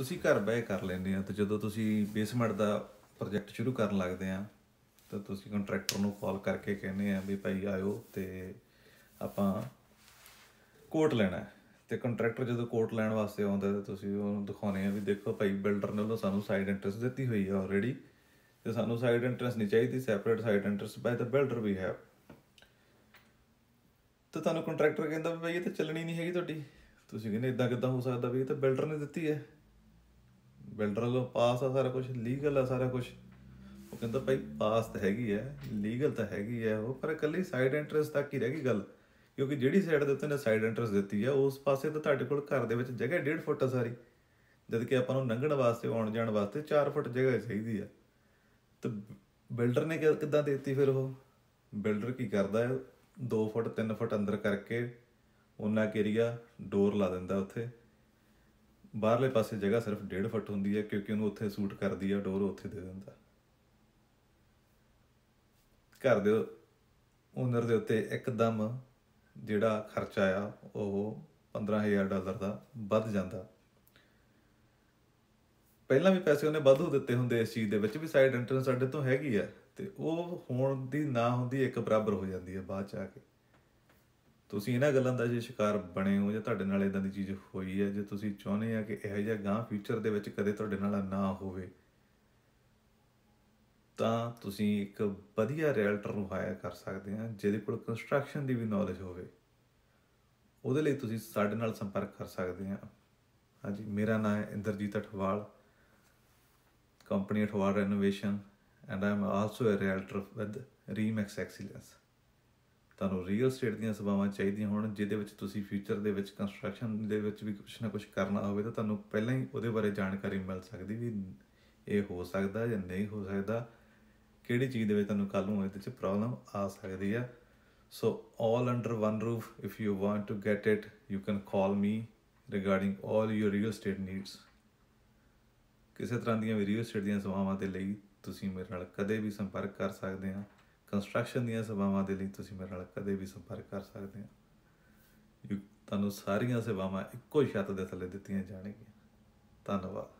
ਤੁਸੀਂ ਘਰ ਬਹਿ ਕਰ ਲੈਂਦੇ ਆ ਤੇ ਜਦੋਂ ਤੁਸੀਂ ਬੇਸਮੈਂਟ ਦਾ ਪ੍ਰੋਜੈਕਟ ਸ਼ੁਰੂ ਕਰਨ ਲੱਗਦੇ ਆ ਤਾਂ ਤੁਸੀਂ ਕੰਟਰੈਕਟਰ ਨੂੰ ਕਾਲ ਕਰਕੇ ਕਹਿੰਦੇ ਆ ਵੀ ਭਾਈ ਆਇਓ ਤੇ ਆਪਾਂ ਕੋਟ ਲੈਣਾ ਤੇ ਕੰਟਰੈਕਟਰ ਜਦੋਂ ਕੋਟ ਲੈਣ ਵਾਸਤੇ ਆਉਂਦਾ ਤਾਂ ਤੁਸੀਂ ਉਹਨੂੰ ਦਿਖਾਉਨੇ ਆ ਵੀ ਦੇਖੋ ਭਾਈ ਬਿਲਡਰ ਨੇ ਉਹਨੂੰ ਸਾਨੂੰ ਸਾਈਡ ਐਂਟਰੈਂਸ ਦਿੱਤੀ ਹੋਈ ਆ ਆਲਰੇਡੀ ਤੇ ਸਾਨੂੰ ਸਾਈਡ ਐਂਟਰੈਂਸ ਨਹੀਂ ਚਾਹੀਦੀ ਸੈਪਰੇਟ ਸਾਈਡ ਐਂਟਰੈਂਸ ਬਾਈ ਦਾ ਬਿਲਡਰ ਵੀ ਹੈ ਤਾਂ ਤੁਹਾਨੂੰ ਕੰਟਰੈਕਟਰ ਕਹਿੰਦਾ ਵੀ ਭਾਈ ਇਹ ਤਾਂ ਚੱਲਣੀ ਨਹੀਂ ਹੈਗੀ ਤੁਹਾਡੀ ਤੁਸੀਂ ਕਹਿੰਦੇ ਇਦਾਂ ਕਿਦਾਂ ਹੋ ਸਕਦਾ ਵੀ ਇਹ ਤਾਂ ਬਿਲਡਰ ਨੇ ਦਿੱਤੀ ਹੈ ਬਿਲਡਰ ਲੋ ਪਾਸ ਆ ਸਾਰਾ ਕੁਝ ਲੀਗਲ ਆ ਸਾਰਾ ਕੁਝ ਉਹ ਕਹਿੰਦਾ ਭਾਈ ਪਾਸ ਤਾਂ ਹੈਗੀ ਐ ਲੀਗਲ ਤਾਂ ਹੈਗੀ ਐ ਉਹ ਪਰ ਇਕੱਲੀ ਸਾਈਡ ਇੰਟਰਸਟ ਤੱਕ ਹੀ ਰਹਿ ਗਈ ਗੱਲ ਕਿਉਂਕਿ ਜਿਹੜੀ ਸਾਈਡ ਦੇ ਉੱਤੇ ਨੇ ਸਾਈਡ ਇੰਟਰਸਟ ਦਿੱਤੀ ਆ ਉਸ ਪਾਸੇ ਤਾਂ ਤੁਹਾਡੇ ਕੋਲ ਘਰ ਦੇ ਵਿੱਚ ਜਗ੍ਹਾ 1.5 ਫੁੱਟ ਆ ਸਾਰੀ ਜਦ ਕਿ ਆਪਾਂ ਨੂੰ ਲੰਘਣ ਵਾਸਤੇ ਆਉਣ ਜਾਣ ਵਾਸਤੇ 4 ਫੁੱਟ ਜਗ੍ਹਾ ਚਾਹੀਦੀ ਆ ਤੇ ਬਿਲਡਰ ਨੇ ਕਿਦਾਂ ਦਿੱਤੀ ਫਿਰ ਉਹ ਬਿਲਡਰ ਕੀ ਕਰਦਾ ਹੈ 2 ਫੁੱਟ 3 ਫੁੱਟ ਅੰਦਰ ਕਰਕੇ ਉਹਨਾਂ ਕੇਰੀਆ ਡੋਰ ਲਾ ਦਿੰਦਾ ਉੱਥੇ ਬਾਹਰਲੇ ਪਾਸੇ ਜਗ੍ਹਾ ਸਿਰਫ 1.5 ਫੁੱਟ ਹੁੰਦੀ ਹੈ ਕਿਉਂਕਿ ਉਹਨੂੰ ਉੱਥੇ ਸੂਟ ਕਰਦੀ ਆ ਡੋਰ ਉੱਥੇ ਦੇ ਦਿੰਦਾ ਘਰ ਦੇ ਓਨਰ ਦੇ ਉੱਤੇ ਇੱਕਦਮ ਜਿਹੜਾ ਖਰਚਾ ਆ ਉਹ 15000 ਡਾਲਰ ਦਾ ਵੱਧ ਜਾਂਦਾ ਪਹਿਲਾਂ ਵੀ ਪੈਸੇ ਉਹਨੇ ਵਾਧੂ ਦਿੱਤੇ ਹੁੰਦੇ ਇਸ ਚੀਜ਼ ਦੇ ਵਿੱਚ ਵੀ ਸਾਈਡ ਐਂਟਰੈਂਸ ਸਾਡੇ ਤੋਂ ਹੈਗੀ ਆ ਤੇ ਉਹ ਹੋਣ ਦੀ ਨਾ ਹੁੰਦੀ ਇੱਕ ਬਰਾਬਰ ਹੋ ਜਾਂਦੀ ਆ ਬਾਅਦ ਚ ਆ ਕੇ ਤੁਸੀਂ ਇਹਨਾਂ ਗੱਲਾਂ ਦਾ ਜੇ ਸ਼ਿਕਾਰ ਬਣੇ ਹੋ ਜਾਂ ਤੁਹਾਡੇ ਨਾਲ ਇਦਾਂ ਦੀ ਚੀਜ਼ ਹੋਈ ਹੈ ਜੇ ਤੁਸੀਂ ਚਾਹੁੰਦੇ ਆ ਕਿ ਇਹੋ ਜਿਹਾ ਗਾਂ ਫਿਊਚਰ ਦੇ ਵਿੱਚ ਕਦੇ ਤੁਹਾਡੇ ਨਾਲ ਨਾ ਹੋਵੇ ਤਾਂ ਤੁਸੀਂ ਇੱਕ ਵਧੀਆ ਰੀਅਲਟਰ ਨੂੰ ਹਾਇਰ ਕਰ ਸਕਦੇ ਆ ਜਿਹਦੇ ਕੋਲ ਕੰਸਟਰਕਸ਼ਨ ਦੀ ਵੀ ਨੌਲੇਜ ਹੋਵੇ ਉਹਦੇ ਲਈ ਤੁਸੀਂ ਸਾਡੇ ਨਾਲ ਸੰਪਰਕ ਕਰ ਸਕਦੇ ਆ ਹਾਂਜੀ ਮੇਰਾ ਨਾਮ ਹੈ Inderjit Athwal company Athwal renovation and I'm also a realtor with ReMax excellence ਤੁਹਾਨੂੰ ਰੀਅਲ ਸਟੇਟ ਦੀਆਂ ਸਭਾਵਾਂ ਚਾਹੀਦੀਆਂ ਹੋਣ ਜਿਹਦੇ ਵਿੱਚ ਤੁਸੀਂ ਫਿਊਚਰ ਦੇ ਵਿੱਚ ਕੰਸਟਰਕਸ਼ਨ ਦੇ ਵਿੱਚ ਵੀ ਕੁਝ ਨਾ ਕੁਝ ਕਰਨਾ ਹੋਵੇ ਤਾਂ ਤੁਹਾਨੂੰ ਪਹਿਲਾਂ ਹੀ ਉਹਦੇ ਬਾਰੇ ਜਾਣਕਾਰੀ ਮਿਲ ਸਕਦੀ ਵੀ ਇਹ ਹੋ ਸਕਦਾ ਜਾਂ ਨਹੀਂ ਹੋ ਸਕਦਾ ਕਿਹੜੀ ਚੀਜ਼ ਦੇ ਵਿੱਚ ਤੁਹਾਨੂੰ ਕੱਲ ਨੂੰ ਇਹਦੇ ਵਿੱਚ ਪ੍ਰੋਬਲਮ ਆ ਸਕਦੀ ਆ so all under one roof if you want to get it you can call me regarding all your real estate needs ਕਿਸੇ ਤਰ੍ਹਾਂ ਦੀਆਂ ਵੀ ਰੀਅਲ ਸਟੇਟ ਦੀਆਂ ਸਵਾਵਾਂ ਦੇ ਲਈ ਤੁਸੀਂ ਮੇਰੇ ਨਾਲ ਕਦੇ ਵੀ ਸੰਪਰਕ ਕਰ ਸਕਦੇ ਆ ਕੰਸਟਰਕਸ਼ਨ ਦੀਆਂ ਸੇਵਾਵਾਂ ਦੇ ਲਈ ਤੁਸੀਂ ਮੇਰੇ ਨਾਲ ਕਦੇ ਵੀ ਸੰਪਰਕ ਕਰ ਸਕਦੇ ਹੋ ਤੁਹਾਨੂੰ ਸਾਰੀਆਂ ਸੇਵਾਵਾਂ ਇੱਕੋ ਛੱਤ ਦੇ ਥੱਲੇ ਦਿੱਤੀਆਂ ਜਾਣਗੀਆਂ ਧੰਨਵਾਦ